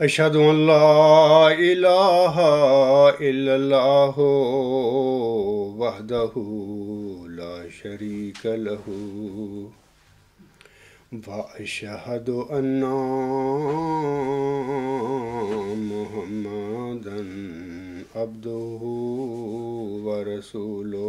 अशहद अल्लाह वहदहू ला शरीक लहू व अशहद अन्ना मुहम्मदन अब्दुहू व रसूलो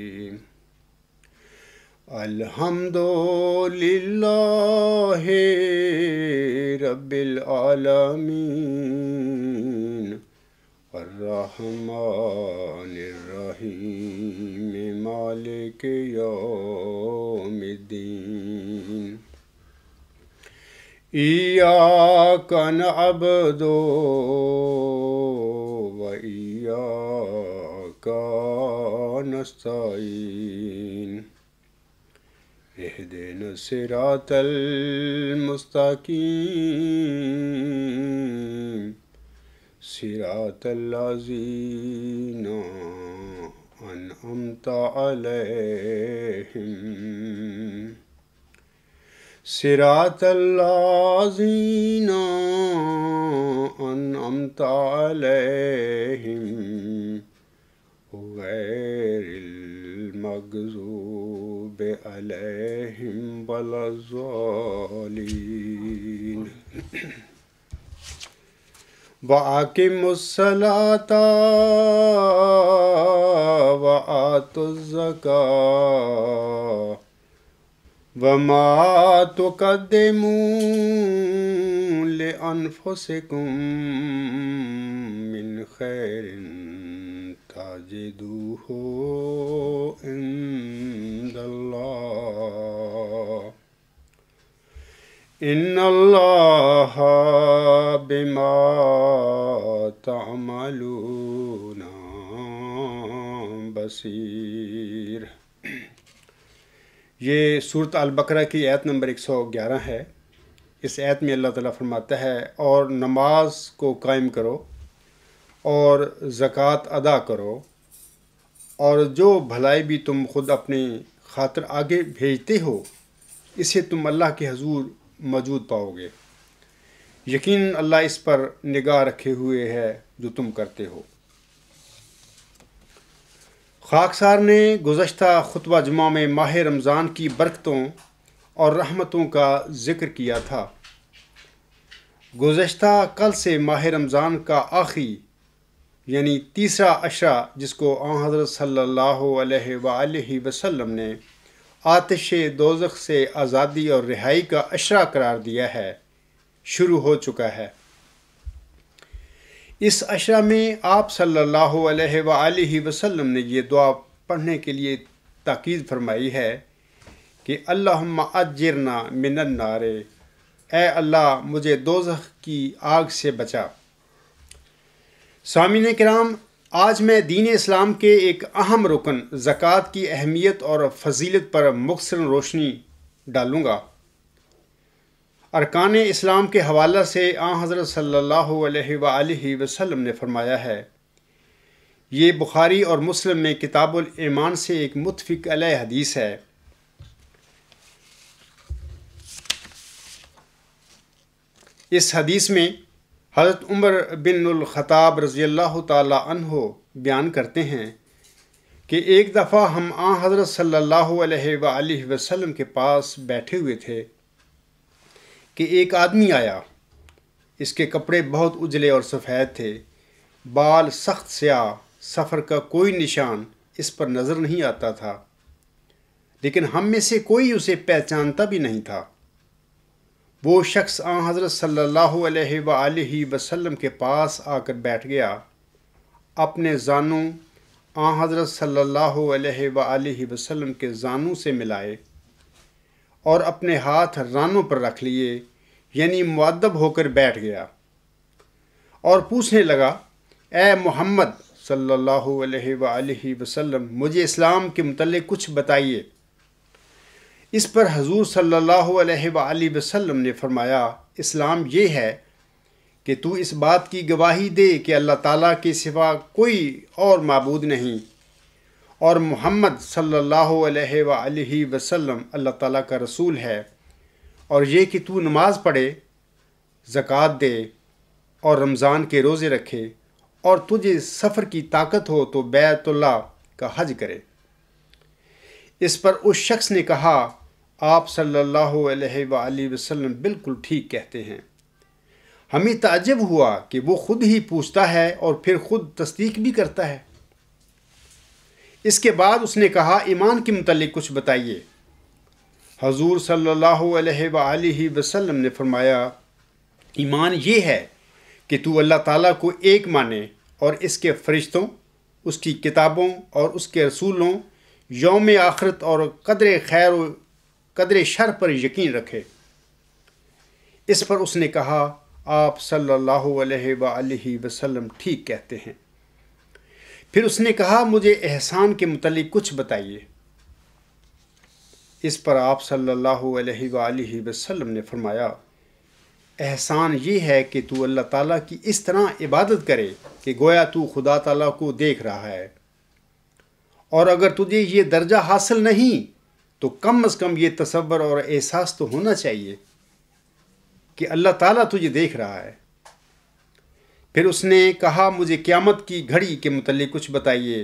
अल्हम्दुलिल्लाह रब्बिल आलमीन अर्रहमान अर्रहीम मालिक यौमिद्दीन इयाक नअबदु व इयाक नस्ताईन اهدنا الصراط المستقيم صراط الذين أنعمت عليهم صراط الذين أنعمت عليهم غير المغزوب عليهم بل الضالين وأقيموا الصلاة وآتوا الزكاة وما تقدموا لأنفسكم من خير تجده عند الله إن الله ये सूरत अल की आयत नंबर 111 है इस आयत में अल्लाह ताला फरमाता है और नमाज को कायम करो और ज़क़़त अदा करो और जो भलाई भी तुम खुद अपने खातर आगे भेजते हो इसे तुम अल्लाह के हजूर मौजूद पाओगे यकीन अल्लाह इस पर निगाह रखे हुए है जो तुम करते हो खाकसार ने गुज्त खुतबा जुमा में माह रमज़ान की बरकतों और रहमतों का ज़िक्र किया था गुज्त कल से माह रमज़ान का आखिरी यानी तीसरा अशरा जिसको अं हज़रत सल्लल्लाहु अलैहि वसल्लम ने आतश दोजख से आज़ादी और रिहाई का अशरा करार दिया है शुरू हो चुका है इस अशरा में आप सल्लल्लाहु अलैहि वसल्लम ने यह दुआ पढ़ने के लिए ताकीद फरमाई है कि अल्लाह अजरना मिनन्नारे ए अल्लाह मुझे दोजख की आग से बचा सामिन कराम आज मैं दीन इस्लाम के एक अहम रुकन ज़क़़त की अहमियत और फजीलत पर मुखसर रोशनी डालूँगा अरकान इस्लाम के हवाला से आ हज़रत सल्ला वसम ने फरमाया है ये बुखारी और मुस्लिम में किताबुल ईमान से एक मुतफिक अल हदीस है इस हदीस में हज़रत उमर बिन ख़ताब रज़ी अल्लाह तहो बयान करते हैं कि एक दफ़ा हम आ हज़रत सल्लल्लाहु अलैहि वसल्लम के पास बैठे हुए थे कि एक आदमी आया इसके कपड़े बहुत उजले और सफ़ेद थे बाल सख्त स्या सफ़र का कोई निशान इस पर नज़र नहीं आता था लेकिन हम में से कोई उसे पहचानता भी नहीं था वो शख्स आ हज़रत सल्ला अलैहि के पास आकर बैठ गया अपने जानों आ हज़रत सल्ला अलैहि के जानों से मिलाए और अपने हाथ रानों पर रख लिए यानी मुद्दब होकर बैठ गया और पूछने लगा ए मोहम्मद सल्ला वसम मुझे इस्लाम के मतलब कुछ बताइए इस पर हजूर सल्ला वसम ने फरमाया इस्लाम ये है कि तू इस बात की गवाही दे कि अल्लाह ताला के सिवा कोई और मबूद नहीं और मोहम्मद सल्ला अलैहि वसल्लम अल्लाह ताला का रसूल है और ये कि तू नमाज़ पढ़े ज़क़़त दे और रमज़ान के रोज़े रखे और तुझे सफ़र की ताकत हो तो बैतुल्ला का हज करे इस पर उस शख्स ने कहा आप सल्लल्लाहु अलैहि वसल्लम बिल्कुल ठीक कहते हैं हमें ताजब हुआ कि वो खुद ही पूछता है और फिर खुद तस्दीक भी करता है इसके बाद उसने कहा ईमान के मतलब कुछ बताइए हजूर सल्ला वसलम ने फरमाया ईमान ये है कि तू अल्लाह ताला को एक माने और इसके फरिश्तों उसकी किताबों और उसके रसूलों योम आखरत और कदर खैर कदरे शर पर यकीन रखे इस पर उसने कहा आप सल्लल्लाहु अलैहि वसल्लम ठीक कहते हैं फिर उसने कहा मुझे एहसान के मतलब कुछ बताइए इस पर आप सल्लल्लाहु अलैहि वसल्लम ने फरमाया एहसान ये है कि तू अल्लाह ताला की इस तरह इबादत करे कि गोया तू खुदा ताला को देख रहा है और अगर तुझे ये दर्जा हासिल नहीं तो कम अज़ कम ये तस्वर और एहसास तो होना चाहिए कि अल्लाह ताला तुझे देख रहा है फिर उसने कहा मुझे क़्यामत की घड़ी के मतलब कुछ बताइए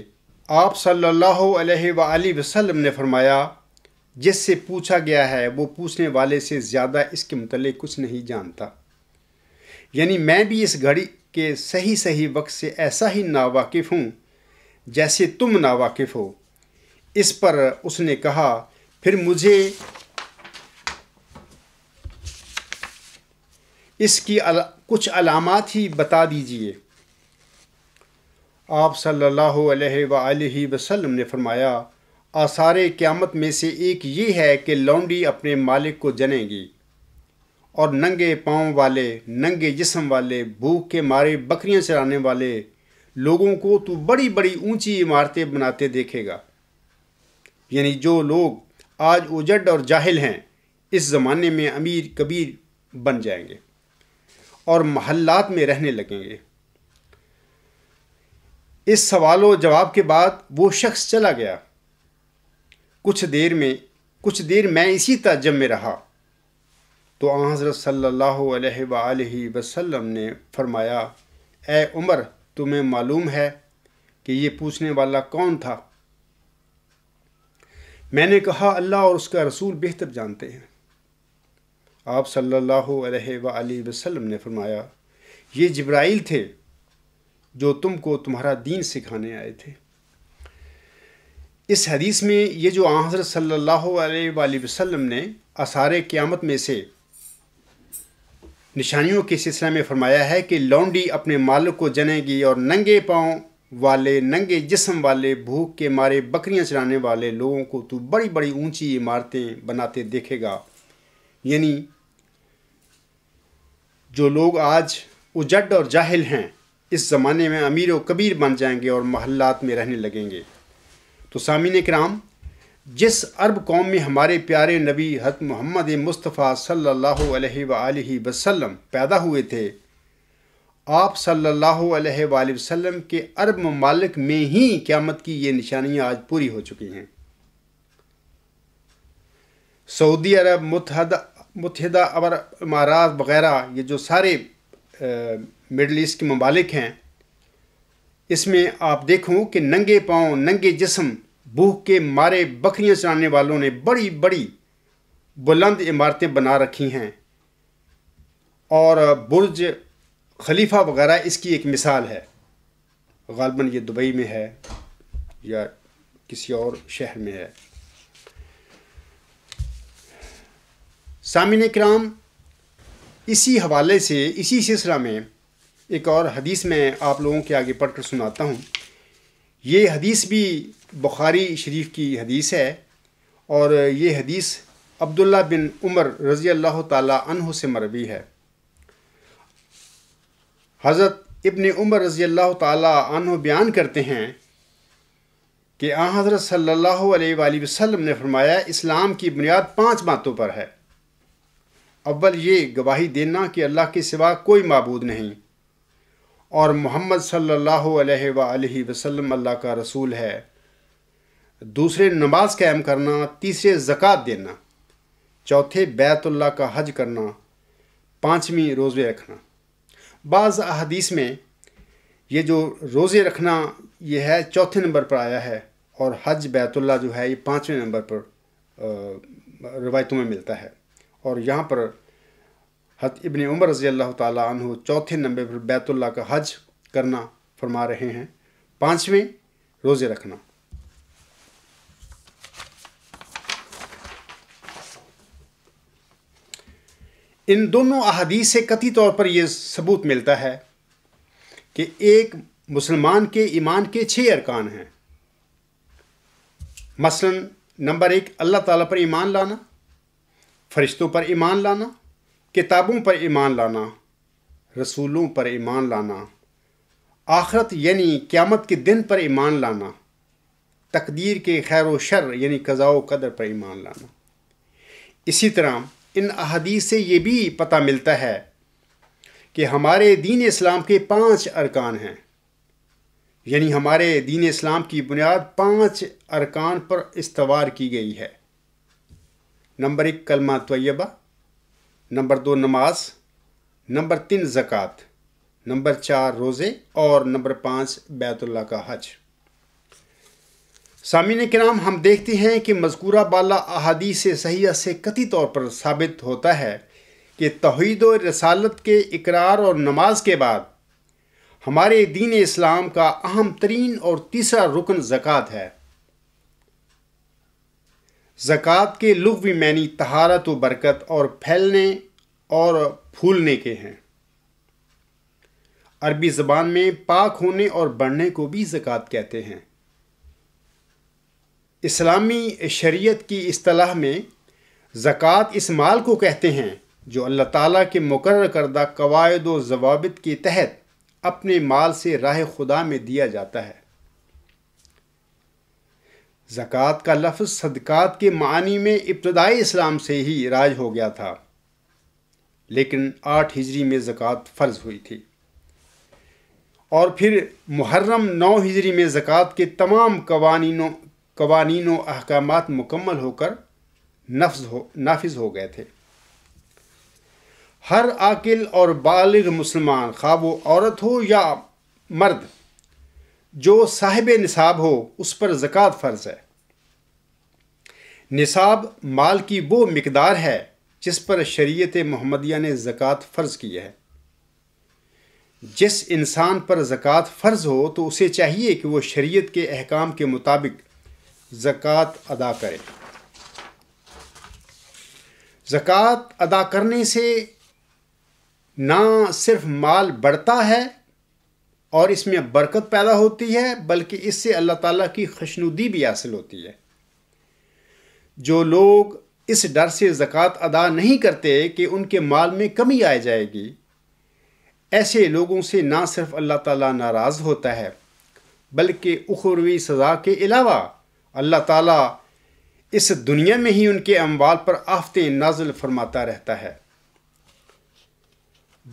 आप सल्लल्लाहु अलैहि वसल्लम ने फरमाया जिससे पूछा गया है वो पूछने वाले से ज़्यादा इसके मतलब कुछ नहीं जानता यानी मैं भी इस घड़ी के सही सही वक्त से ऐसा ही नावाकिफ़ हूँ जैसे तुम नावाकिफ़ हो इस पर उसने कहा फिर मुझे इसकी अला, कुछ अलामत ही बता दीजिए आप सल्लल्लाहु अलैहि वसल्लम ने फरमाया आसार क़्यामत में से एक ये है कि लौंडी अपने मालिक को जनेगी और नंगे पाँव वाले नंगे जिस्म वाले भूख के मारे बकरियां चराने वाले लोगों को तो बड़ी बड़ी ऊंची इमारतें बनाते देखेगा यानी जो लोग आज उजड और जाहिल हैं इस ज़माने में अमीर कबीर बन जाएंगे और महल्लात में रहने लगेंगे इस सवाल व जवाब के बाद वो शख्स चला गया कुछ देर में कुछ देर मैं इसी तजब में रहा तो हज़रत सल्लल्लाहु अलैहि वसल्लम ने फरमाया ए उमर तुम्हें मालूम है कि ये पूछने वाला कौन था मैंने कहा अल्लाह और उसका रसूल बेहतर जानते हैं आप सल्लल्लाहु अलैहि वसल्लम ने फरमाया ये जब्राइल थे जो तुमको तुम्हारा दीन सिखाने आए थे इस हदीस में ये जो आज़र सल्ला वसलम ने आसार क़्यामत में से निशानियों के सिलसिले में फरमाया है कि लौंडी अपने मालिक को जनेगी और नंगे पाँव वाले नंगे जिस्म वाले भूख के मारे बकरियां चराने वाले लोगों को तू बड़ी बड़ी ऊंची इमारतें बनाते देखेगा यानी जो लोग आज उजड और जाहिल हैं इस ज़माने में अमीर व कबीर बन जाएंगे और महल्लात में रहने लगेंगे तो सामिन कराम जिस अरब कौम में हमारे प्यारे नबी हत मोहम्मद मुस्तफ़ा सल्ला वसम पैदा हुए थे आप सल्लल्लाहु अलैहि वसल्लम के अरब ममालिक में ही क़्यामत की ये निशानियाँ आज पूरी हो चुकी हैं सऊदी अरब मुतहदा मुतहदा अरब इमारात वगैरह ये जो सारे मिडल ईस्ट के ममालिक हैं इसमें आप देखो कि नंगे पाँव नंगे जिसम भूख के मारे बकरियां चलाने वालों ने बड़ी बड़ी बुलंद इमारतें बना रखी हैं और बुर्ज खलीफा वगैरह इसकी एक मिसाल है गालबा ये दुबई में है या किसी और शहर में है सामिन कराम इसी हवाले से इसी सिलसिला में एक और हदीस में आप लोगों के आगे पढ़ कर सुनाता हूँ ये हदीस भी बुखारी शरीफ की हदीस है और ये हदीस अब्दुल्ला बिन उमर रज़ी अल्लाह तला से मरवी है हज़रत इबन उमर रज़ी अल्लाह तु बयान करते हैं कि आ हज़रत सल्ला वसम ने फरमाया इस्लाम की बुनियाद पाँच बातों पर है अव्वल ये गवाही देना कि अल्लाह के सिवा कोई मबूद नहीं और मोहम्मद सल्ला वसलम अल्लाह का रसूल है दूसरे नमाज कायम करना तीसरे ज़क़़त देना चौथे बैतुल्ला का हज करना पाँचवीं रोज़े रखना बाज़ अहदीस में ये जो रोज़े रखना ये है चौथे नंबर पर आया है और हज बैतुल्ला जो है ये पाँचवें नंबर पर रवायतों में मिलता है और यहाँ पर हत इबन उमर रज़ी अल्लाह तु चौथे नंबर पर बैतुल्ला का हज करना फरमा रहे हैं पाँचवें रोज़े रखना इन दोनों अहदीस से कथी तौर पर यह सबूत मिलता है कि एक मुसलमान के ईमान के छः अरकान हैं मसलन नंबर एक अल्लाह ताला पर ईमान लाना फरिश्तों पर ईमान लाना किताबों पर ईमान लाना रसूलों पर ईमान लाना आखरत यानी क़्यामत के दिन पर ईमान लाना तकदीर के खैर शर यानी कज़ा व कदर पर ईमान लाना इसी तरह इन अहदीस से ये भी पता मिलता है कि हमारे दीन इस्लाम के पांच अरकान हैं यानी हमारे दीन इस्लाम की बुनियाद पांच अरकान पर इस्तवार की गई है नंबर एक कलमा तोयबा नंबर दो नमाज नंबर तीन ज़क़़त नंबर चार रोज़े और नंबर पाँच बैतुल्ला का हज सामिन कराम हम देखते हैं कि मजकूरा बाला अहादी से सहिया से कथी तौर पर साबित होता है कि तोहद व रसालत के इकरार और नमाज के बाद हमारे दीन इस्लाम का अहम तरीन और तीसरा रुकन ज़क़़त है ज़क़़त के लुवी मैनी तहारत व बरकत और फैलने और फूलने के हैं अरबी ज़बान में पाक होने और बढ़ने को भी ज़क़़त कहते हैं इस्लामी शरीयत की अतलाह में ज़क़़त इस माल को कहते हैं जो अल्लाह ताला के मुकर करदा कवायद व जवाबित के तहत अपने माल से राह खुदा में दिया जाता है ज़क़़त का लफ्ज़ सदक़ात के मानी में इब्तदाई इस्लाम से ही राज हो गया था लेकिन आठ हिजरी में ज़क़़त फ़र्ज़ हुई थी और फिर मुहर्रम नौ हिजरी में ज़क़़त के तमाम कवानीनों कवानीन अहकाम मुकम्मल होकर नफ्ज हो नाफिज हो गए थे हर आकिल और बालग मुसलमान खा वो औरत हो या मर्द जो साहिब निसाब हो उस पर ज़क़़त फ़र्ज़ है निसाब माल की वो मकदार है जिस पर शरीत मोहम्मदिया ने ज़क़़त फ़र्ज़ की है जिस इंसान पर ज़क़़त फ़र्ज़ हो तो उसे चाहिए कि वो शरीत के अहकाम के मुताबिक ज़क़़त अदा करें ज़क़़त अदा करने से ना सिर्फ माल बढ़ता है और इसमें बरकत पैदा होती है बल्कि इससे अल्लाह ताला की खुशनुदी भी हासिल होती है जो लोग इस डर से ज़क़़त अदा नहीं करते कि उनके माल में कमी आ जाएगी ऐसे लोगों से ना सिर्फ अल्लाह ताला नाराज़ होता है बल्कि उखरवी सज़ा के अलावा अल्लाह ताला इस दुनिया में ही उनके अम्बाल पर आफतें नाजल फरमाता रहता है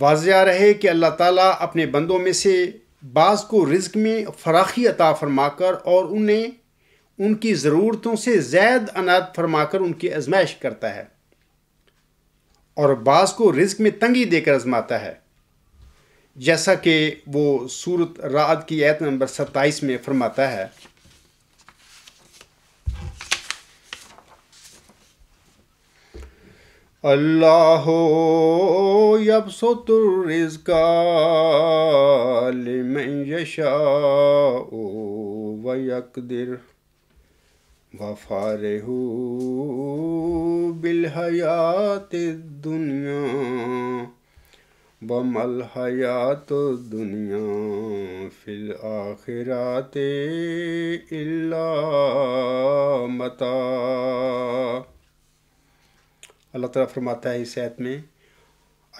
वाजिया रहे कि अल्लाह ताला अपने बंदों में से बाज़ को रिज्क में फराखी अता फरमाकर और उन्हें उनकी ज़रूरतों से ज़्याद अनाद फरमाकर उनकी आजमाइश करता है और बाज़ को रिज्क में तंगी देकर आजमाता है जैसा कि वो सूरत रात की आयत नंबर सत्ताईस में फरमाता है अल्लाह अब सो तुरज यबसतुर्रिज़्का यशा ओ व यकदिर हो बिलहयात दुनिया बमल हयात दुनिया फिल आखिरात इल्ला मता अल्लाह ताला फरमाता है इस आयत में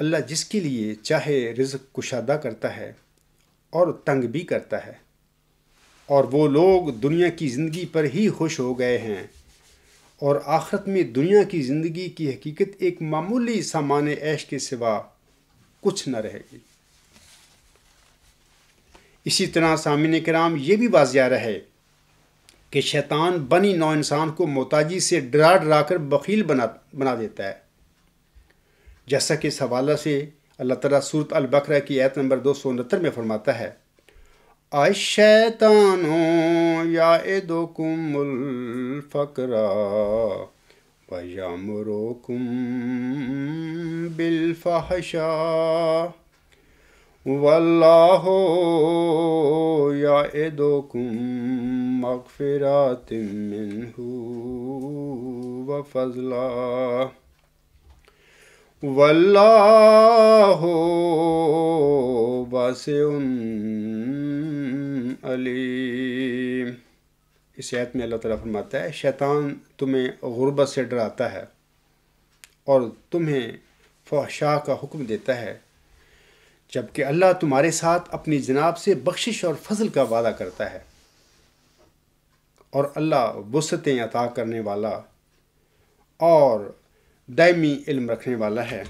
अल्लाह जिसके लिए चाहे रिज्क कुशादा करता है और तंग भी करता है और वो लोग दुनिया की ज़िंदगी पर ही खुश हो गए हैं और आखरत में दुनिया की ज़िंदगी की हकीकत एक मामूली सामान ऐश के सिवा कुछ न रहेगी इसी तरह सामिन कराम ये भी वाजिया रहे कि शैतान बनी नौ इंसान को मोताजी से डरा डरा कर बकील बना बना देता है जैसा कि इस हवाला से अल्लाह ताला सूरत अल बकरा की आयत नंबर दो सौ उनहत्तर में फरमाता है शैतानो या एदो कुमुल फ़करा वयामरो कुम वल्लाहो याइदुकुम मगफिरातिम मिन्हु व फजला वल्लाहो वासिउन अलीम इस आयत में अल्लाह ताला फरमाता है शैतान तुम्हें गुर्बत से डराता है और तुम्हें फहशा का हुक्म देता है जबकि अल्लाह तुम्हारे साथ अपनी जनाब से बख्शिश और फजल का वादा करता है और अल्लाह वसतें अता करने वाला और दायमी इल्म रखने वाला है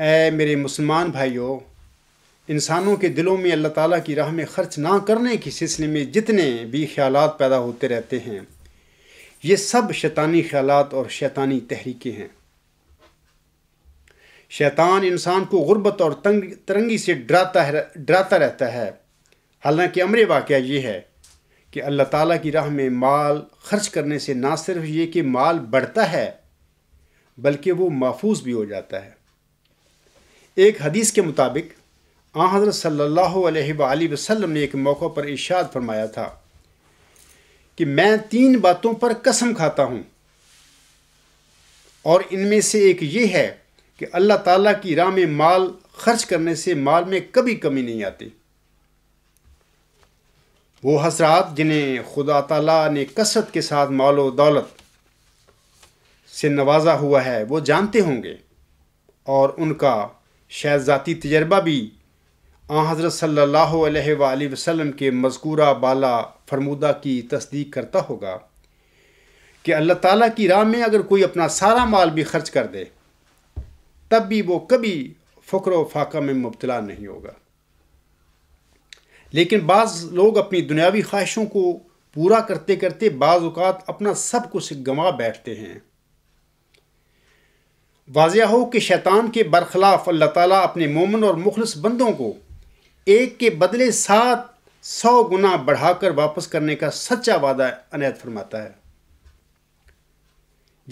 ए मेरे मुसलमान भाइयों इंसानों के दिलों में अल्लाह ताला की राह में ख़र्च ना करने के सिलसिले में जितने भी ख्याल पैदा होते रहते हैं ये सब शैतानी ख्याल और शैतानी तहरीकें हैं शैतान इंसान को गुर्बत और तंग तरंगी से डराता है डराता रहता है हालांकि अमरे वाक़ ये है कि अल्लाह ताला की राह में माल खर्च करने से ना सिर्फ ये कि माल बढ़ता है बल्कि वो महफूज भी हो जाता है एक हदीस के मुताबिक आ सल्ला सल्लल्लाहु ने एक मौक़े पर इशाद फरमाया था कि मैं तीन बातों पर कसम खाता हूँ और इनमें से एक ये है कि अल्लाह ताला की राह में माल खर्च करने से माल में कभी कमी नहीं आती वो हसरात जिन्हें खुदा ताला ने कसरत के साथ माल व दौलत से नवाजा हुआ है वो जानते होंगे और उनका शायद ज़ाती तजर्बा भी आ हज़रत सल्ला वसल्लम के मजकूरा बाला फरमूदा की तस्दीक करता होगा कि अल्लाह ताला की राह में अगर कोई अपना सारा माल भी खर्च कर दे तब भी वो कभी फ़क्र फाका में मुबतला नहीं होगा लेकिन बाज़ लोग अपनी दुनियावी ख्वाहिशों को पूरा करते करते बाज़ात अपना सब कुछ गंवा बैठते हैं वाजिया हो कि शैतान के बरखिलाफ अल्लाह ताला अपने मोमन और मुखलस बंदों को एक के बदले सात सौ गुना बढ़ाकर वापस करने का सच्चा वादा अनायत फरमाता है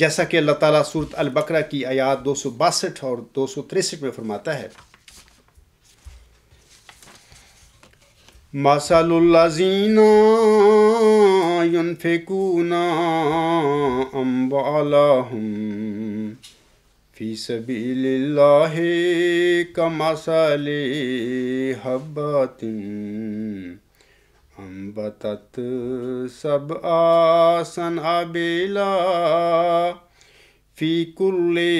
जैसा कि अल्लाह ताला सूरत अल बकरा की आयात दो सौ बासठ और दो सौ तिरसठ में फरमाता है मसलुल्लाजीना युनफिकूना अम्बालहुम फी सबीलिल्लाह अम्बतत् सब आसन अबेला फी कुल्ले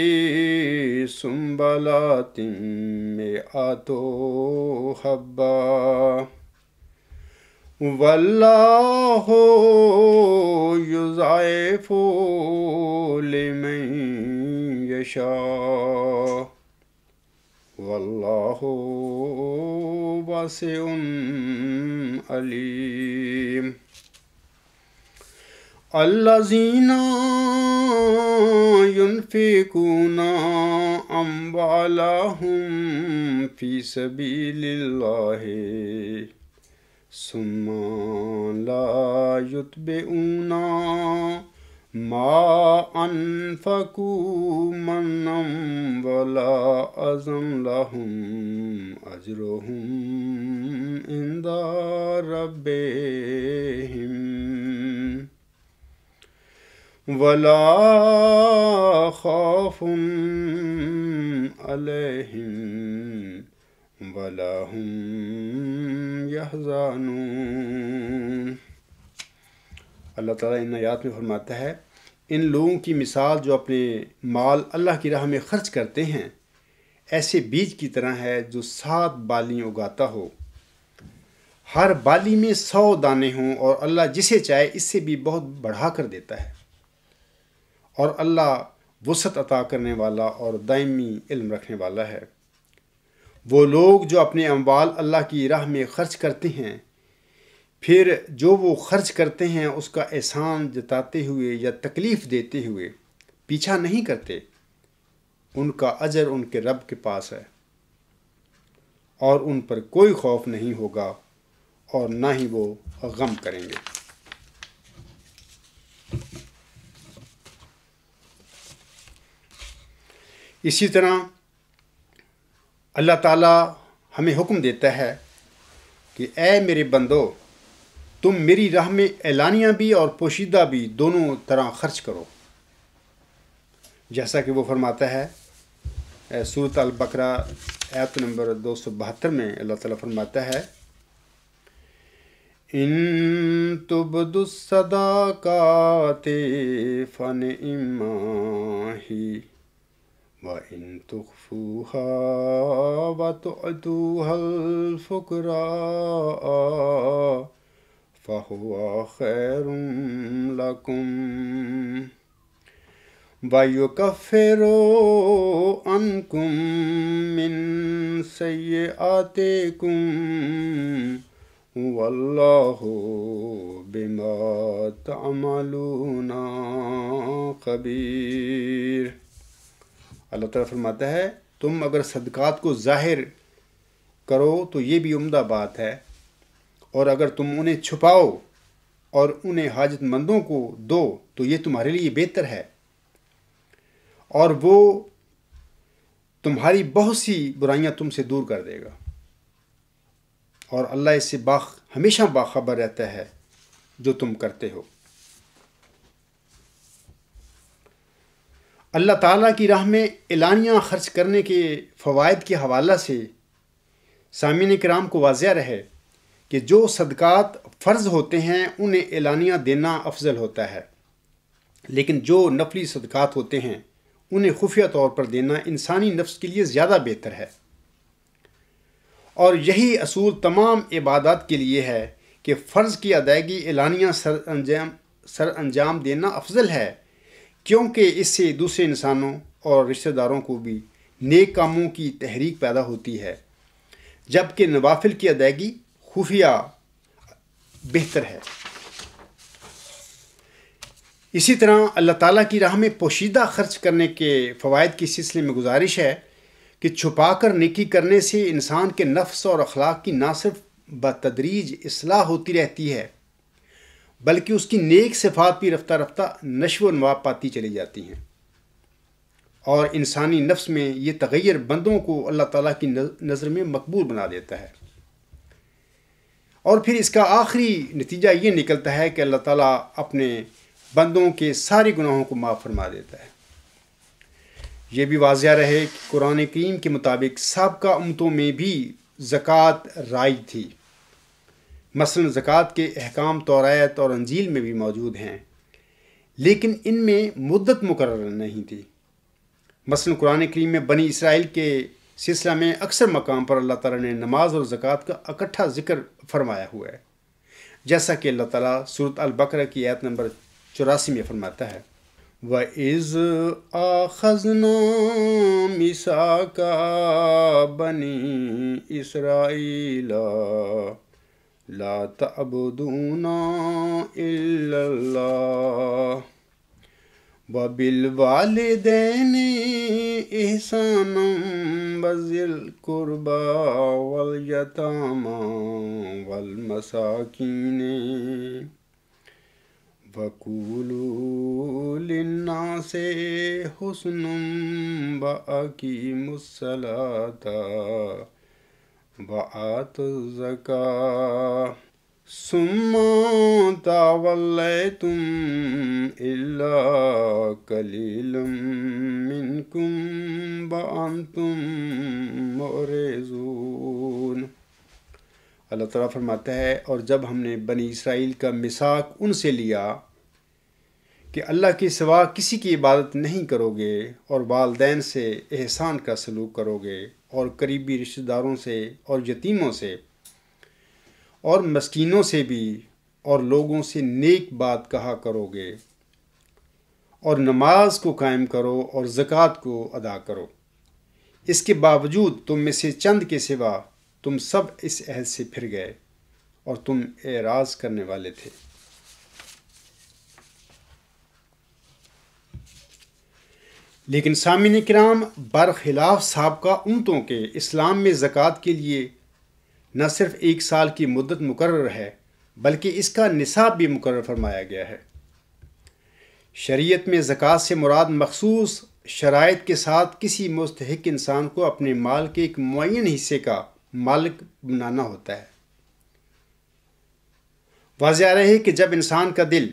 सुम्बलातिं मे अतो हब्बा वल्लाहो फोले लिमन यशा والله واسع عليم الذين ينفقون أموالهم في سبيل الله ثم لا يتبعون ما أنفقوا منا ولا أذن لهم أجرهم عند ربهم ولا خوف عليهم ولا هم يحزنون अल्लाह ताला इन आयात में फरमाता है इन लोगों की मिसाल जो अपने माल अल्लाह की राह में खर्च करते हैं ऐसे बीज की तरह है जो सात बाली उगाता हो हर बाली में सौ दाने हों और अल्लाह जिसे चाहे इससे भी बहुत बढ़ा कर देता है और अल्लाह वसत अता करने वाला और दायमी इल्म रखने वाला है वो लोग जो अपने अम्बाल अल्लाह की राह में खर्च करते हैं फिर जो वो खर्च करते हैं उसका एहसान जताते हुए या तकलीफ़ देते हुए पीछा नहीं करते उनका अजर उनके रब के पास है और उन पर कोई खौफ नहीं होगा और ना ही वो गम करेंगे इसी तरह अल्लाह ताला हमें हुक्म देता है कि ए मेरे बंदो तुम मेरी राह में ऐलानिया भी और पोशीदा भी दोनों तरह खर्च करो जैसा कि वो फरमाता है सूरत अल बकरा ऐत नंबर दो सौ बहत्तर में अल्लाह ताला फरमाता है इन काते फन इमाही व इन तुखफूहा व तो फुकरा फ़हुआ खैर लकुम वयुकफ़िरो अनकुम मिन सय्यातिकुम वल्लाहु बिमा तअमलूना खबीर अल्लाह ताला फरमाता है तुम अगर सदक़ात को ज़ाहिर करो तो ये भी उम्दा बात है और अगर तुम उन्हें छुपाओ और उन्हें हाजतमंदों को दो तो ये तुम्हारे लिए बेहतर है और वो तुम्हारी बहुत सी बुराइयां तुमसे दूर कर देगा और अल्लाह इससे बा हमेशा बाखबर रहता है जो तुम करते हो अल्लाह ताला की राह में एलानियाँ खर्च करने के फ़वाद के हवाला से सामिन कराम को वाजिया रहे कि जो सदक़ात फ़र्ज़ होते हैं उन्हें एलानिया देना अफजल होता है लेकिन जो नफली सदक़ात होते हैं उन्हें खुफिया तौर पर देना इंसानी नफ्स के लिए ज़्यादा बेहतर है और यही असूल तमाम इबादत के लिए है कि फ़र्ज़ की अदायगी एलानिया सर अंजाम सर अंजाम देना अफजल है क्योंकि इससे दूसरे इंसानों और रिश्तेदारों को भी नेक कामों की तहरीक पैदा होती है जबकि नवाफिल की अदायगी खुफिया बेहतर है इसी तरह अल्लाह ताला की राह में पोशीदा खर्च करने के फ़वाद के सिलसिले में गुजारिश है कि छुपा कर निकी करने से इंसान के नफ्स और अखलाक की ना सिर्फ बतदरीज असलाह होती रहती है बल्कि उसकी नेक सिफात भी रफ्तार रफ्तार नशो नवाब पाती चली जाती हैं और इंसानी नफ्स में ये तगैर बंदों को अल्लाह ताला की नज़र में मकबूल बना देता है और फिर इसका आखिरी नतीजा ये निकलता है कि अल्लाह ताला अपने बंदों के सारे गुनाहों को माफ़ फरमा देता है ये भी वाजिया रहे कि कुरान करीम के मुताबिक सबका उमतों में भी ज़क़़त राय थी मसलन ज़क़़त के अहकाम तौरात और अंजील में भी मौजूद हैं लेकिन इनमें मुद्दत मुकर नहीं थी मसलन कुरान करीम में बनी इसराइल के सिलसिला में अक्सर मकाम पर अल्लाह ताला ने नमाज और ज़क़़त का इकट्ठा जिक्र फरमाया हुआ है जैसा कि अल्लाह ताला सूरत अलबकर की आयत नंबर चौरासी में फरमाता है व इज़ आखजना मिसा का बनी इसराइला ला तबदूना वाले वालदेन एहसान बजिल कुरबा वल यतामा वल मसाकिन बकुलना से हुसन बाकी मुसलाता बात जका सुम्मा तावल्लैतुम इल्ला कलीलम मिनकुम बअंतुम मुरिजून अल्लाह तला फरमाता है और जब हमने बनी इसराइल का मिसाक उनसे लिया कि अल्लाह के सिवा किसी की इबादत नहीं करोगे और वालदे से एहसान का सलूक करोगे और करीबी रिश्तेदारों से और यतीमों से और मस्किनों से भी और लोगों से नेक बात कहा करोगे और नमाज को कायम करो और ज़क़़त को अदा करो इसके बावजूद तुम में से चंद के सिवा तुम सब इस अहद से फिर गए और तुम एराज करने वाले थे लेकिन सामिन कराम बरखिलाफ सबका उमतों के इस्लाम में ज़क़़त के लिए न सिर्फ एक साल की मुद्दत मुकर है बल्कि इसका निसाब भी मुकर फरमाया गया है शरीयत में ज़क़़त से मुराद मखसूस शराइ के साथ किसी मुस्तक इंसान को अपने माल के एक मुन हिस्से का मालिक बनाना होता है वाजह रहे कि जब इंसान का दिल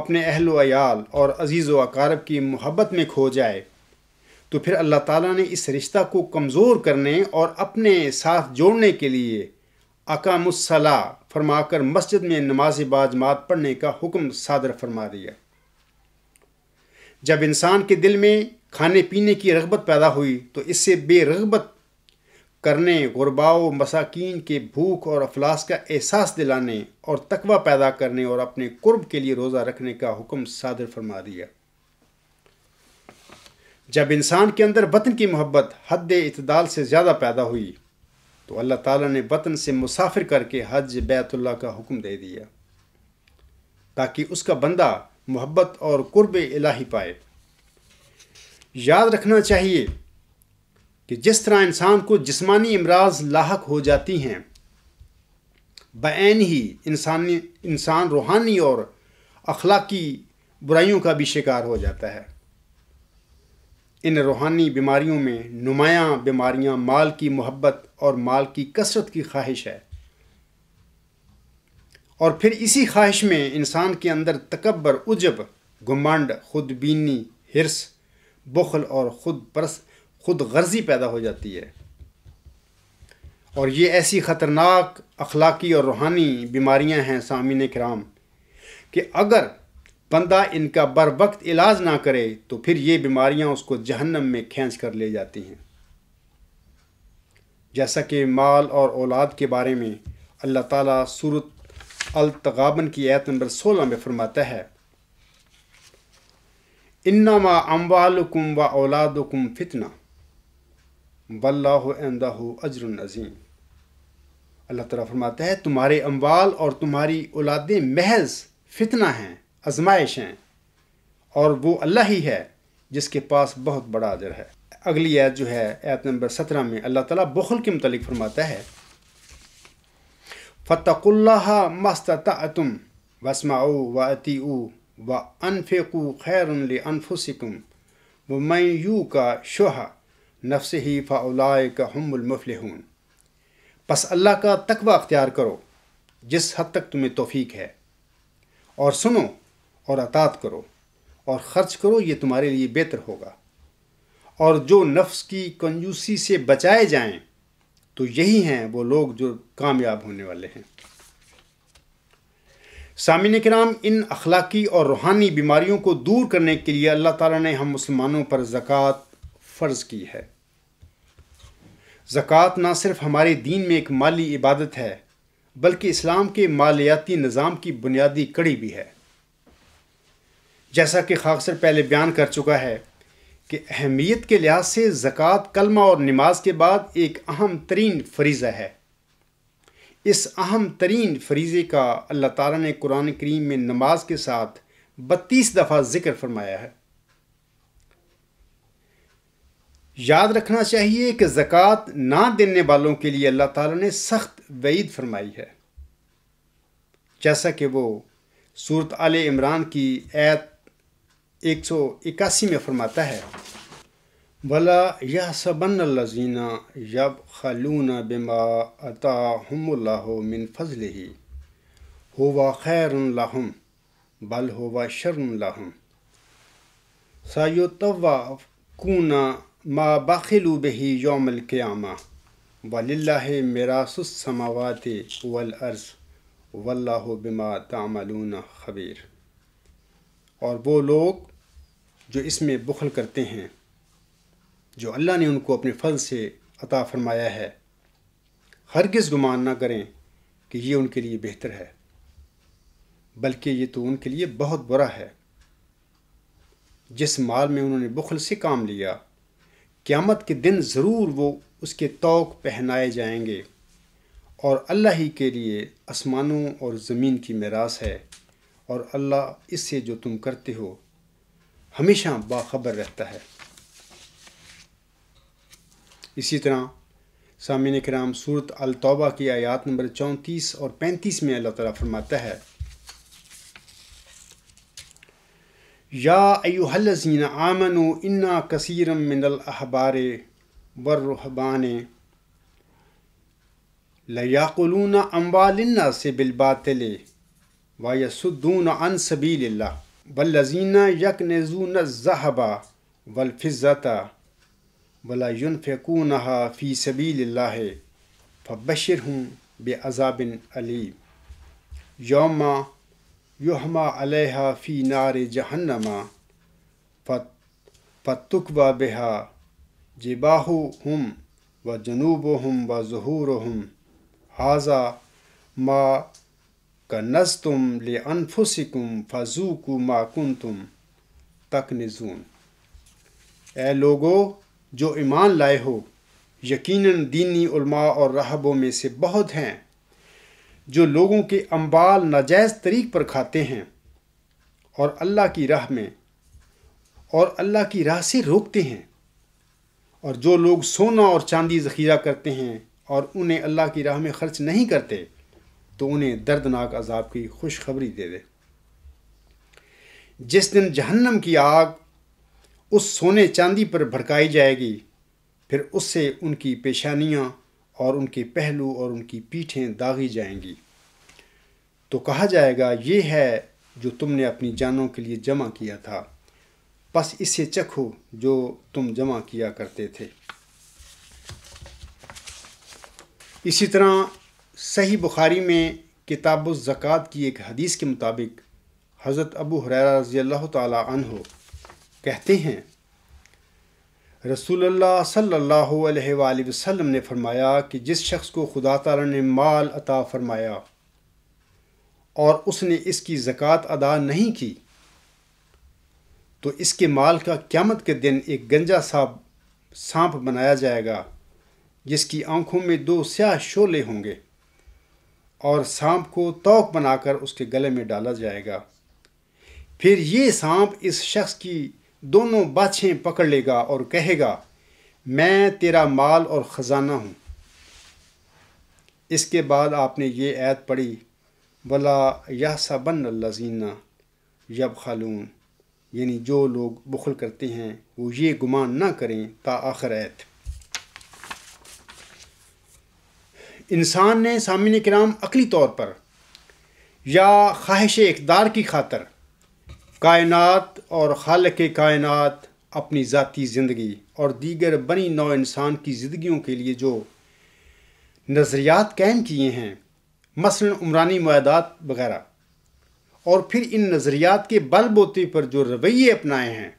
अपने अहल वयाल और अजीज़ व अकारब की मोहब्बत में खो जाए तो फिर अल्लाह ताला ने इस रिश्ता को कमज़ोर करने और अपने साथ जोड़ने के लिए फरमा फरमाकर मस्जिद में नमाज बाजमात पढ़ने का हुक्म सादर फरमा दिया जब इंसान के दिल में खाने पीने की रगबत पैदा हुई तो इससे बेरगबत करने गुरबाओ मसाकिन के भूख और अफलास का एहसास दिलाने और तकवा पैदा करने और अपने कुर्ब के लिए रोज़ा रखने का हुक्म सादर फरमा दिया जब इंसान के अंदर वतन की मोहब्बत हद इतदाल से ज़्यादा पैदा हुई तो अल्लाह ताला ने वतन से मुसाफिर करके हज बैतुल्ला का हुक्म दे दिया ताकि उसका बंदा मोहब्बत और कुर्ब इलाही पाए याद रखना चाहिए कि जिस तरह इंसान को जिस्मानी इमराज लाक हो जाती हैं बैन ही इंसानी इंसान रूहानी और अखलाकी बुराइयों का भी शिकार हो जाता है इन रूहानी बीमारियों में नुमायाँ बीमारियाँ माल की मोहब्बत और माल की कसरत की ख्वाहिश है और फिर इसी ख्वाहिश में इंसान के अंदर तकबर उजब घुमांड खुदबीनी हिरस बुखल और खुद परस खुद गर्जी पैदा हो जाती है और ये ऐसी ख़तरनाक अखलाकी और रूहानी बीमारियां हैं सामिन कराम कि अगर बंदा इनका बर वक्त इलाज ना करे तो फिर ये बीमारियां उसको जहन्नम में खींच कर ले जाती हैं जैसा कि माल और औलाद के बारे में अल्लाह ताला सूरत अल तगाबन की आयत नंबर सोलह में फरमाता है इन्ना मा अम्बालकुम व औलादुकुम फितना बल्लाहदाह अजर अजीम अल्लाह ताला फरमाता है तुम्हारे अम्बाल और तुम्हारी औलादें महज फितना हैं आजमाइश हैं और वो अल्लाह ही है जिसके पास बहुत बड़ा अजर है अगली आयत जो है आयत नंबर सत्रह में अल्लाह ताला बुखल के मतलब फरमाता है फ़तकुल्ला मस्तम वसमाओ व अति व अनफेकु खैर अनफुसिकुम व मैं यू का शोह नफ्स ही फ़ाउलाय का हूँ बस अल्लाह का तकवा अख्तियार करो जिस हद तक तुम्हें तोफ़ी है और सुनो और अतात करो और ख़र्च करो ये तुम्हारे लिए बेहतर होगा और जो नफ्स की कंजूसी से बचाए जाएं तो यही हैं वो लोग जो कामयाब होने वाले हैं सामिन कराम इन अखलाकी और रूहानी बीमारियों को दूर करने के लिए अल्लाह ताला ने हम मुसलमानों पर ज़क़़त फ़र्ज़ की है ज़क़़त ना सिर्फ हमारे दीन में एक माली इबादत है बल्कि इस्लाम के मालियाती निज़ाम की बुनियादी कड़ी भी है जैसा कि खासर पहले बयान कर चुका है कि अहमियत के लिहाज से ज़क़़त कलमा और नमाज के बाद एक अहम तरीन फरीज़ा है इस अहम तरीन फरीज़े का अल्लाह ताला ने कुरान करीम में नमाज के साथ बत्तीस दफ़ा ज़िक्र फरमाया है याद रखना चाहिए कि ज़क़़त ना देने वालों के लिए अल्लाह ताला ने सख्त वईद फरमाई है जैसा कि वो सूरत आल इमरान की ऐत एक सौ इक्यासी में फरमाता है भला यह सबन लजीना यब खलून बिमा अता मिन फजल ही होवा खैर लाहम बल होवा शर्म लाहम तवा कूना मा बाखिलू बही योमल क़्यामा वल्ला मेरासमावत वल अर्ज़ वल्ला बिमा तामलून खबीर और वो लोग जो इसमें बुखल करते हैं जो अल्लाह ने उनको अपने फल से अता फरमाया है किस गुमान ना करें कि ये उनके लिए बेहतर है बल्कि ये तो उनके लिए बहुत बुरा है जिस माल में उन्होंने बुखल से काम लिया क़्यामत के दिन ज़रूर वो उसके तोक पहनाए जाएंगे और अल्लाह ही के लिए आसमानों और ज़मीन की मिरास है और अल्लाह इससे जो तुम करते हो हमेशा बाखबर रहता है इसी तरह सामिन कराम सूरत अल तौबा की आयात नंबर चौंतीस और पैंतीस में अल्लाह ताला फरमाता है या अयुहलजीन आमनो इन्ना कसीरम मिनल अहबार वर्रहबान लयाकुलून अम्बालन्ना से बिलबातले वायसुद्दून अन सबील्ला والذين يكنزون الذهب والفزتا ولا ينفقونها في سبيل الله فبشرهم بعذاب أليم يوم يحمى عليها في نار جهنم فتكبى بها جباههم وجنوبهم وظهورهم هذا ما तुम ले अनफुसिकुम फजूकु माकुन तुम तक नजून ए लोगो जो ईमान लाए हो यकीनन दीनी उलमा और राहबों में से बहुत हैं जो लोगों के अम्बाल नाजायज़ तरीक पर खाते हैं और अल्लाह की राह में और अल्लाह की राह से रोकते हैं और जो लोग सोना और चांदी ज़ख़ीरा करते हैं और उन्हें अल्लाह की राह में ख़र्च नहीं करते तो उन्हें दर्दनाक अजाब की खुशखबरी दे दे जिस दिन जहन्नम की आग उस सोने चांदी पर भड़काई जाएगी फिर उससे उनकी पेशानियाँ और उनके पहलू और उनकी पीठें दागी जाएंगी तो कहा जाएगा ये है जो तुमने अपनी जानों के लिए जमा किया था बस इसे चखो जो तुम जमा किया करते थे इसी तरह सही बुखारी में किताब ज़क़़ात की एक हदीस के मुताबिक हज़रत अबू हुरैरा रज़ी अल्लाह तहो कहते हैं रसूलुल्लाह सल्लल्लाहु अलैहि वसल्लम ने फरमाया कि जिस शख्स को खुदा ताला ने माल अता फरमाया और उसने इसकी ज़क़़त अदा नहीं की तो इसके माल का क्यामत के दिन एक गंजा साँप सांप बनाया जाएगा जिसकी आँखों में दो स्याह शोले होंगे और सांप को तोक बनाकर उसके गले में डाला जाएगा फिर ये सांप इस शख्स की दोनों बाछें पकड़ लेगा और कहेगा मैं तेरा माल और ख़जाना हूँ इसके बाद आपने ये ऐत पढ़ी वला या सबन लजीना यब खालून यानी जो लोग बुखल करते हैं वो ये गुमान ना करें ता आखिर ऐत इंसान ने सामिन कराम अकली तौर पर या ख्वाहिश इकदार की खातर कायनत और खाल के कायनत अपनी ज़ाती ज़िंदगी और दीगर बनी नौ इंसान की ज़िंदगी के लिए जो नज़रियात कैम किए हैं मसलन उमरानी मददात वगैरह और फिर इन नज़रियात के बल बोते पर जो रवैये अपनाए हैं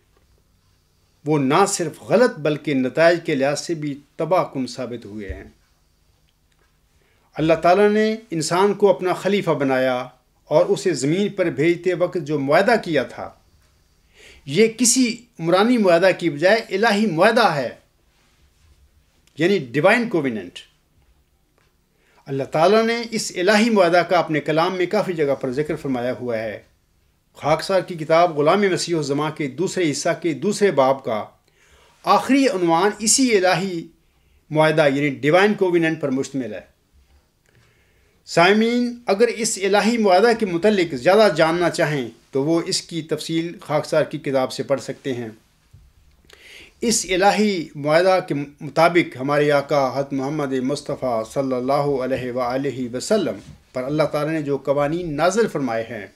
वो ना सिर्फ गलत बल्कि नतज के लिहाज से भी तबाह कन साबित हुए हैं अल्लाह ताला ने इंसान को अपना खलीफा बनाया और उसे ज़मीन पर भेजते वक्त जो माहा किया था ये किसी मुरानी माहा की बजाय इलाही माहा है यानी डिवाइन कोविनेंट अल्लाह ताला ने इस इलाही माहा का अपने कलाम में काफ़ी जगह पर जिक्र फरमाया हुआ है खाकसार की किताब ग़ुलाम मसीह जमा के दूसरे हिस्सा के दूसरे बाब का आखिरी अनुमान इसी इलाही माहा यानी डिवाइन कोविनेंट पर मुश्तमिल है सामीन अगर इस इलाही वादा के मतलब ज़्यादा जानना चाहें तो वो इसकी तफसील खाकसार की किताब से पढ़ सकते हैं इस इलाही वादा के मुताबिक हमारे आका हत मोहम्मद मुस्तफ़ा सल्ला अलैहि पर अल्लाह ताला ने जो कवानी नाजर फरमाए हैं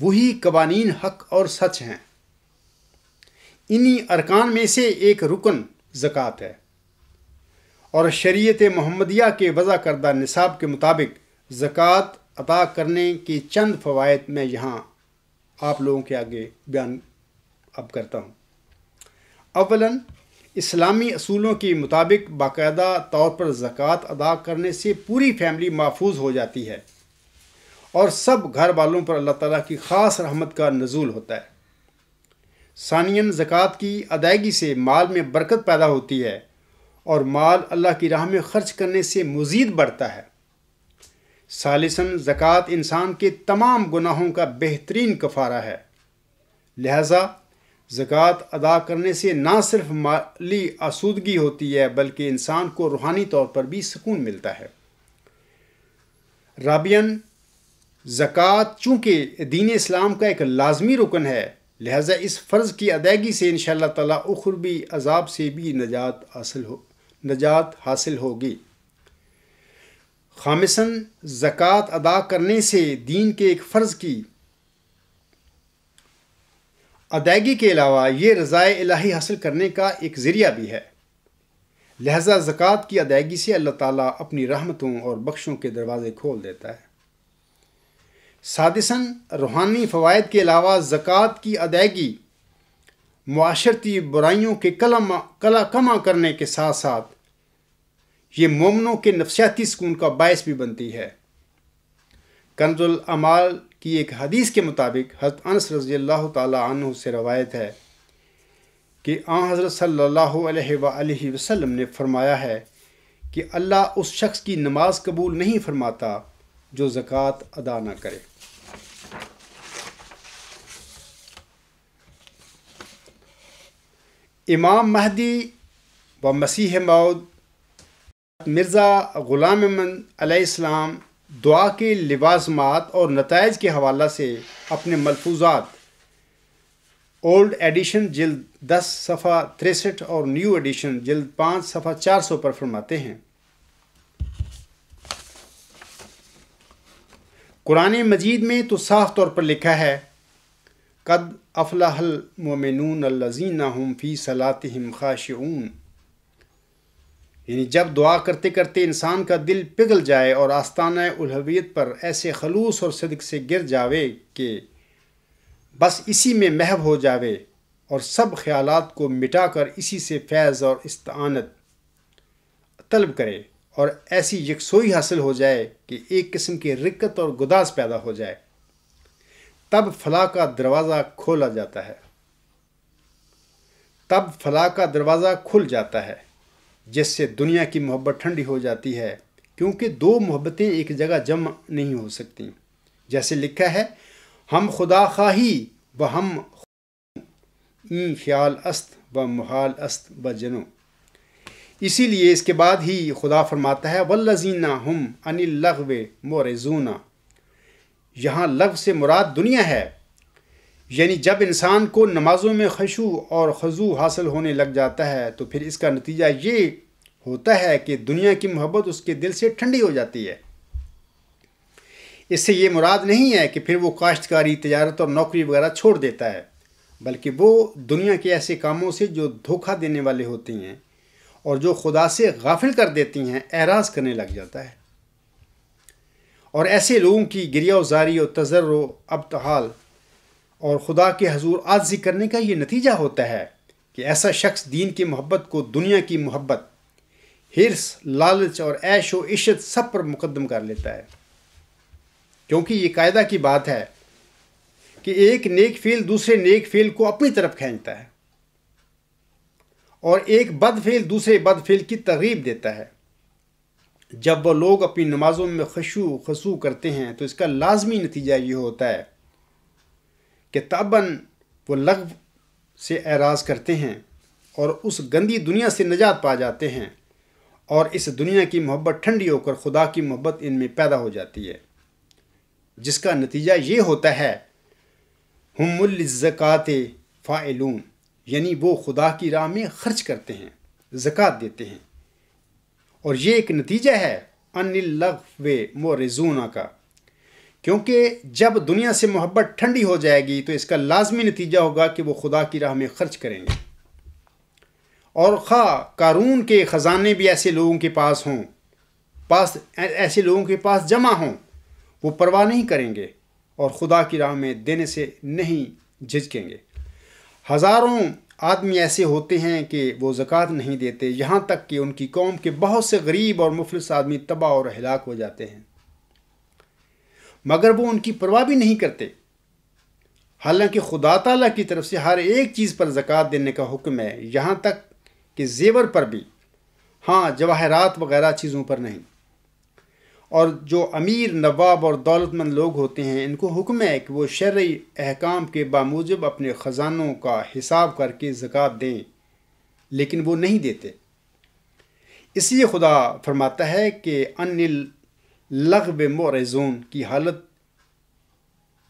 वही कवानी हक और सच हैं इन्हीं अरकान में से एक रुकन ज़क़़त है और शरीयत मोहम्मदिया के वज़ा करदा निसाब के मुताबिक ज़क़़त अदा करने के चंद फ़वाद मैं यहाँ आप लोगों के आगे बयान अब करता हूँ अवला इस्लामी असूलों के मुताबिक बाकायदा तौर पर ज़क़़त अदा करने से पूरी फैमिली महफूज हो जाती है और सब घर वालों पर अल्लाह ताला की ख़ास रहमत का नज़ूल होता है सानियन ज़क़़त की अदायगी से माल में बरकत पैदा होती है और माल अल्लाह की राह में खर्च करने से मज़ीद बढ़ता है सालिसन ज़क़़त इंसान के तमाम गुनाहों का बेहतरीन कफारा है लिहाजा ज़क़़त अदा करने से ना सिर्फ माली आसूदगी होती है बल्कि इंसान को रूहानी तौर पर भी सुकून मिलता है राबियन ज़क़़त चूँकि दीन इस्लाम का एक लाजमी रुकन है लिहाजा इस फ़र्ज़ की अदायगी से इन ताला उखरबी अजाब से भी नजात हासिल हो नजात हासिल होगी खामसन ज़क़़त अदा करने से दीन के एक फ़र्ज़ की अदायगी के अलावा ये रज़ाए इलाही हासिल करने का एक ज़रिया भी है लिहाजा ज़क़़त की अदायगी से अल्लाह ताला अपनी रहमतों और बख्शों के दरवाज़े खोल देता है सादिसन रूहानी फ़वाद के अलावा ज़क़़त की अदायगी माशरती बुराइयों के कलम कला कमा करने के साथ साथ ये मोमनों के नफसियाती सुकून का बायस भी बनती है कंजुल अमाल की एक हदीस के मुताबिक हजरत अनस रजी अल्लाह तु से रवायत है कि आ हज़रत सल्ला अलैहि ने फरमाया है कि अल्लाह उस शख्स की नमाज कबूल नहीं फरमाता जो ज़क़़त अदा ना करे इमाम महदी व मसीह मौद मिर्ज़ा ग़ुलाम अमन दुआ के लिबाजमात और नतायज के हवाला से अपने मलफूजात ओल्ड एडिशन जल्द दस सफ़ा तिरसठ और न्यू एडिशन जल्द पाँच सफ़ा चार सौ पर फरमाते हैं कुरान मजीद में तो साफ तौर पर लिखा है कद अफलाहल ममिनून लजीना हम फ़ी सलात हम खाशन यानी जब दुआ करते करते इंसान का दिल पिघल जाए और आस्ताना उलहवियत पर ऐसे खलूस और सदक से गिर जावे कि बस इसी में महब हो जावे और सब ख्याल को मिटा कर इसी से फैज़ और इस्तानत तलब करे और ऐसी यकसोई हासिल हो जाए कि एक किस्म की रिक्कत और गुदास पैदा हो जाए तब फला का दरवाज़ा खोला जाता है तब फला का दरवाज़ा खुल जाता है जिससे दुनिया की मोहब्बत ठंडी हो जाती है क्योंकि दो मोहब्बतें एक जगह जम नहीं हो सकती जैसे लिखा है हम खुदा खाही व हम ई ख्याल अस्त व महाल अस्त व जनो इसीलिए इसके बाद ही खुदा फरमाता है वल्लजीना हम अनिल लगवे जूना यहाँ लव से मुराद दुनिया है यानी जब इंसान को नमाज़ों में खशु और खजू हासिल होने लग जाता है तो फिर इसका नतीजा ये होता है कि दुनिया की मोहब्बत उसके दिल से ठंडी हो जाती है इससे ये मुराद नहीं है कि फिर वो काश्तकारी तजारत और नौकरी वगैरह छोड़ देता है बल्कि वो दुनिया के ऐसे कामों से जो धोखा देने वाले होती हैं और जो खुदा से गाफिल कर देती हैं एराज करने लग जाता है और ऐसे लोगों की उजारी और तजर अबतहाल और खुदा के हजूर आजी करने का ये नतीजा होता है कि ऐसा शख्स दीन की मोहब्बत को दुनिया की मोहब्बत हिरस लालच और ऐश व इशत सब पर मुकदम कर लेता है क्योंकि ये कायदा की बात है कि एक नेक फेल दूसरे नेक फेल को अपनी तरफ खींचता है और एक बद फेल दूसरे बद फेल की तरगीब देता है जब वो लोग अपनी नमाज़ों में खशु खसू करते हैं तो इसका लाजमी नतीजा ये होता है कि ताबन वो लग से एराज करते हैं और उस गंदी दुनिया से नजात पा जाते हैं और इस दुनिया की मोहब्बत ठंडी होकर खुदा की मोहब्बत इनमें पैदा हो जाती है जिसका नतीजा ये होता है हमज़क़ात फ़ाइलून यानी वो खुदा की राह में ख़र्च करते हैं ज़क़़त देते हैं और ये एक नतीजा है अनिल वे मोरेजूना का क्योंकि जब दुनिया से मोहब्बत ठंडी हो जाएगी तो इसका लाजमी नतीजा होगा कि वो खुदा की राह में खर्च करेंगे और ख़ा कारून के ख़जाने भी ऐसे लोगों के पास हों पास ऐसे लोगों के पास जमा हों वो परवाह नहीं करेंगे और ख़ुदा की राह में देने से नहीं झिझकेंगे हज़ारों आदमी ऐसे होते हैं कि वो ज़क़़त नहीं देते यहाँ तक कि उनकी कौम के बहुत से गरीब और मुफलिस आदमी तबाह और हलाक हो जाते हैं मगर वो उनकी परवाह भी नहीं करते हालांकि खुदा तला की तरफ से हर एक चीज़ पर ज़क़़त देने का हुक्म है यहाँ तक कि जेवर पर भी हाँ जवाहरात वगैरह चीज़ों पर नहीं और जो अमीर नवाब और दौलतमंद लोग होते हैं इनको हुक्म है कि वो शर्य अहकाम के बामूजब अपने ख़जानों का हिसाब करके ज़क़़त दें लेकिन वो नहीं देते इसलिए खुदा फरमाता है कि अनिल लगब मोरजोन की हालत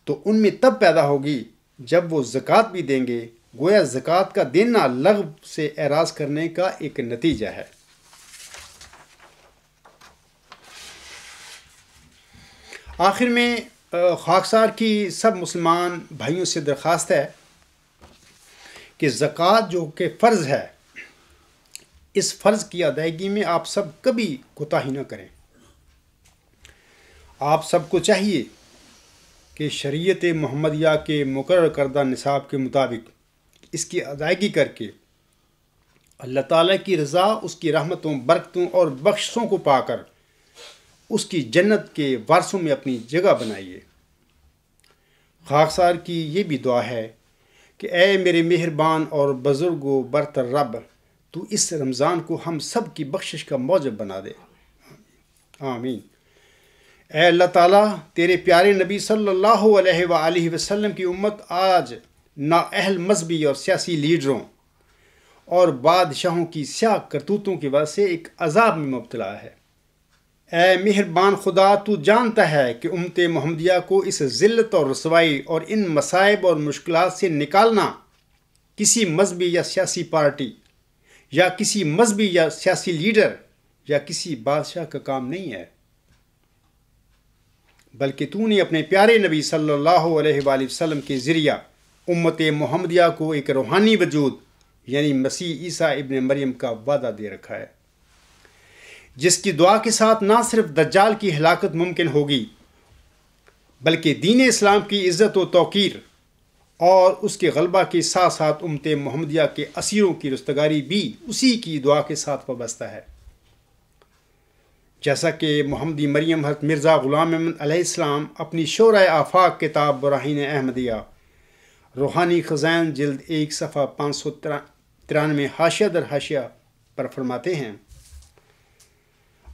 तो उनमें तब पैदा होगी जब वो ज़क़़त भी देंगे गोया ज़क़़त का देना लगब से एराज़ करने का एक नतीजा है आखिर में खाकसार की सब मुसलमान भाइयों से दरख्वास्त है कि ज़क़़त जो कि फ़र्ज़ है इस फ़र्ज़ की अदायगी में आप सब कभी कोताही ना करें आप सबको चाहिए कि शरीयत मोहम्मदिया के मुकर करदा निसाब के मुताबिक इसकी अदायगी करके अल्लाह ताली की रज़ा उसकी रहमतों बरकतों और बख्शों को पाकर उसकी जन्नत के वारसों में अपनी जगह बनाइए खाकसार की ये भी दुआ है कि ए मेरे मेहरबान और बुज़ुर्ग बरतर रब तू इस रमज़ान को हम सब की बख्शिश का मौजब बना दे आमीन ए अल्लाह ताला तेरे प्यारे नबी सल्लल्लाहु अलैहि वसल्लम की उम्मत आज नाअहल मजहबी और सियासी लीडरों और बादशाहों की स्या करतूतों की वजह से एक अजाब में मुबतला है ए मेहरबान खुदा तू जानता है कि उमत महमदिया को इस ज़िल्त और रसवाई और इन मसाइब और मुश्किल से निकालना किसी मजहबी या सियासी पार्टी या किसी मजहबी या सियासी लीडर या किसी बादशाह का काम नहीं है बल्कि तूने अपने प्यारे नबी सल्लल्लाहु अलैहि वसल्लम के ज़रिया उम्मत महमदिया को एक रूहानी वजूद यानी मसीह ईसा इबन मरियम का वादा दे रखा है जिसकी दुआ के साथ ना सिर्फ दज्जाल की हलाकत मुमकिन होगी बल्कि दीन इस्लाम की इज़्ज़त व तोकीर और उसके गलबा के साथ साथ उमत मोहम्मदिया के असीरों की रस्तगारी भी उसी की दुआ के साथ वाबस्ता है जैसा कि मोहम्मदी मरियम हज़रत मिर्ज़ा ग़ुलाम अहमद अपनी शोर आफाक किताब बराहन अहमदिया रूहानी ख़जान जल्द एक सफ़ा पाँच सौ तिरानवे हाशिया दर हाशिया पर फरमाते हैं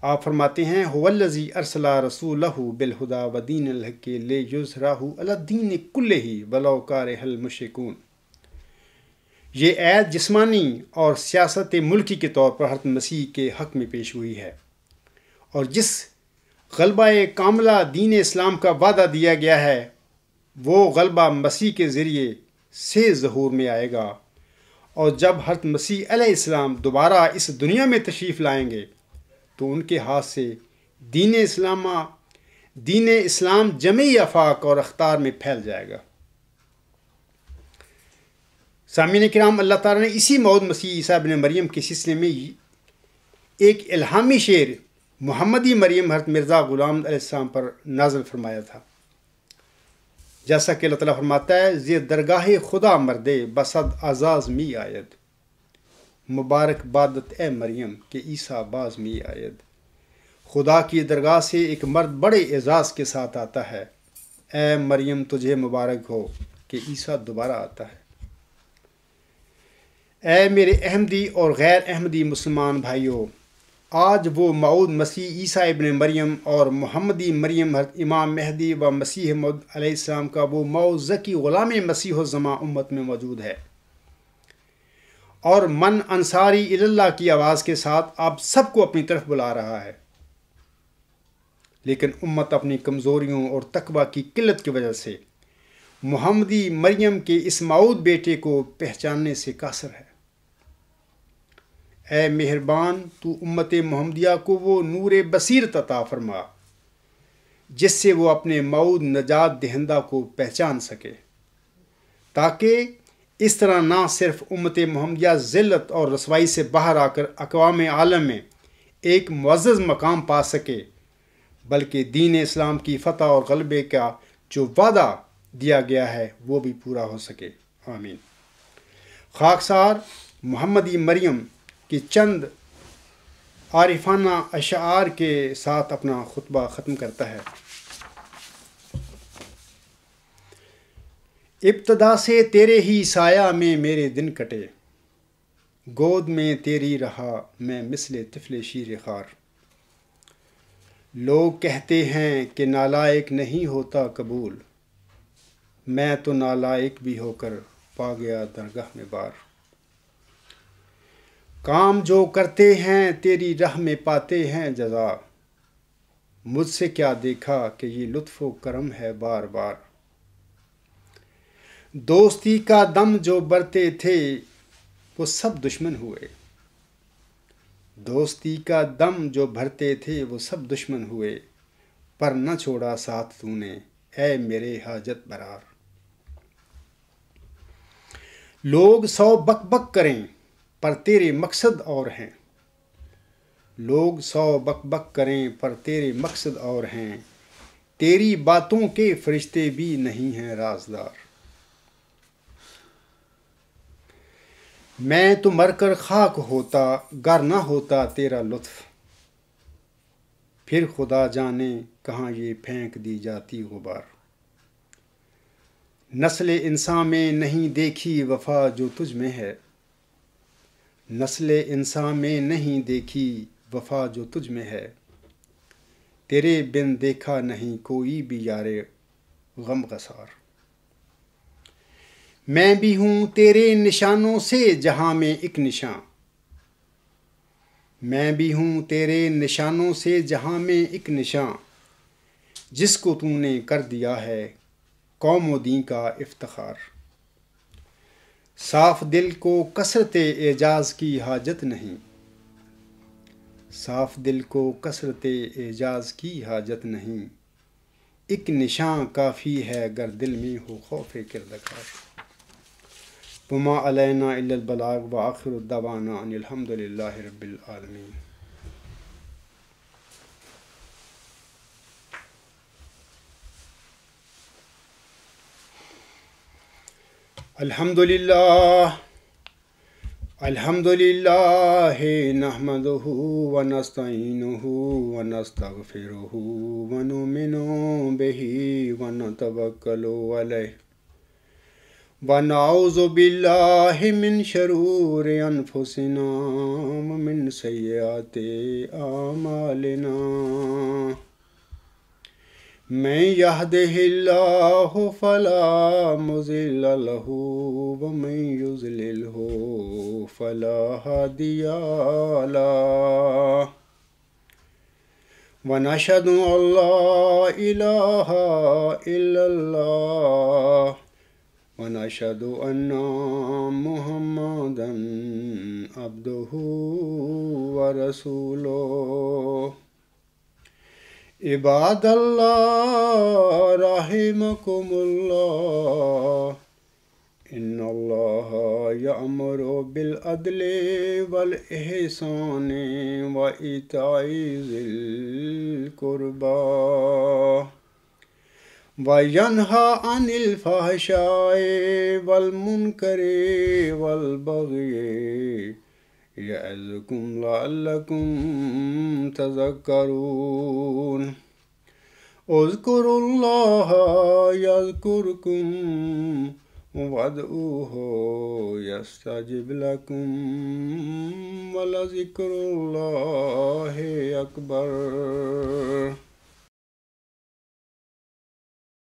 आप फरमाते हैं हवल्लजी अरसला रसूल बिलहुदा वदीन के ले युजराहू अलादीन कुल ही बलोकार हल मुशकून ये ऐद जिस्मानी और सियासत मुल्की के तौर पर हरत मसीह के हक़ में पेश हुई है और जिस गलबा कामला दीन इस्लाम का वादा दिया गया है वो गलबा मसीह के ज़रिए से जहूर में आएगा और जब हरत मसीह इस्लाम दोबारा इस दुनिया में तशरीफ़ लाएंगे तो उनके हाथ से दीन इस्लामा दीन इस्लाम जमी अफाक और अख्तार में फैल जाएगा सामिन कराम अल्लाह ताला ने इसी मौद मसीह ईसा बिन मरियम के सिलसिले में एक इल्हामी शेर मोहम्मदी मरियम हरत मिर्ज़ा ग़ुलाम अलैहिस्सलाम पर नाजल फरमाया था जैसा कि अल्लाह ताला फरमाता है जे दरगाह खुदा मर्दे बसद आज़ाज़ मी आयत मुबारकबादत ए मरियम के ईसा बाज मी आयद खुदा की दरगाह से एक मर्द बड़े एजाज़ के साथ आता है ए मरियम तुझे मुबारक हो कि ईसा दोबारा आता है ए मेरे अहमदी और गैर अहमदी मुसलमान भाइयों आज वो माऊद मसीह ईसा इबन मरियम और मोहम्मदी मरियम इमाम महदी व मसीह मौद का वो मऊ ज़की ग़ुलाम मसीह ज़मा उम्मत में मौजूद है और मन अंसारी इल्ला की आवाज़ के साथ आप सबको अपनी तरफ बुला रहा है लेकिन उम्मत अपनी कमज़ोरियों और तकबा की किल्लत की वजह से मोहम्मदी मरियम के इस माऊद बेटे को पहचानने से कासर है ए मेहरबान तू उम्मत मोहम्मदिया को वो नूर बसीर तता फरमा जिससे वो अपने मऊद नजात दहंदा को पहचान सके ताकि इस तरह ना सिर्फ उम्मत मोहम्मदिया जिल्लत और रसवाई से बाहर आकर अकवाम आलम में एक मज्ज़ मकाम पा सके बल्कि दीन इस्लाम की फ़तह और गलबे का जो वादा दिया गया है वो भी पूरा हो सके आमीन खाकसार मोहम्मदी मरियम की चंद आरिफाना अशार के साथ अपना खुतबा ख़त्म करता है इब्तदा से तेरे ही साया में मेरे दिन कटे गोद में तेरी रहा मैं मिसले तिफले शीर खार लोग कहते हैं कि नालायक नहीं होता कबूल मैं तो नालायक भी होकर पा गया दरगाह में बार काम जो करते हैं तेरी राह में पाते हैं जजा मुझसे क्या देखा कि ये लुत्फ़ करम है बार बार दोस्ती का दम जो बरते थे वो सब दुश्मन हुए दोस्ती का दम जो भरते थे वो सब दुश्मन हुए पर न छोड़ा साथ तूने ऐ मेरे हाजत बरार लोग सौ बक बक करें पर तेरे मकसद और हैं लोग सौ बक बक करें पर तेरे मकसद और हैं तेरी बातों के फरिश्ते भी नहीं हैं राजदार मैं तो मरकर खाक होता गर ना होता तेरा लुत्फ फिर खुदा जाने कहाँ ये फेंक दी जाती गुबार नस्ल इंसान में नहीं देखी वफा जो तुझ में है नस्ल इंसान में नहीं देखी वफा जो तुझ में है तेरे बिन देखा नहीं कोई भी यारे गम गसार मैं भी हूँ तेरे निशानों से जहाँ में एक निशान मैं भी हूँ तेरे निशानों से जहाँ में एक निशान जिसको तूने कर दिया है कौमोदी दी का इफ्तार साफ दिल को कसरत एजाज की हाजत नहीं साफ दिल को कसरत एजाज की हाजत नहीं एक निशान काफ़ी है गर दिल में हो खौफ किरदार वमा अलैना इल्लबलाग व आखिरदावाना अनिलहमदिल्ला रबालमीन अल्हम्दुलिल्लाह अल्हम्दुलिल्लाह नहमदहु व नस्तईनुहु व नस्तगफिरुहु व नुमिनु बिही व नतवक्कलु अलैहि मिन शरूर अनफुसनाम मिन सयात आमालना मैं यह दिल्लाह फला मुजिल लहू व मैं युजलिल हो फला हदियाला व अल्लाह इलाहा इल्लल्लाह ونشهد أن محمدا عبده ورسوله عباد الله رحمكم الله إن الله يأمر بالعدل والإحسان وإيتاء ذي القربى वयनहा अनिल फहशाए वल मुनकरे वल बगिए यजुकुम लालकुम तजक्करून उजकुरुल्लाह यजकुरकुम वदऊह यस्ताजिब लकुम वलजिक्रुल्लाह अकबर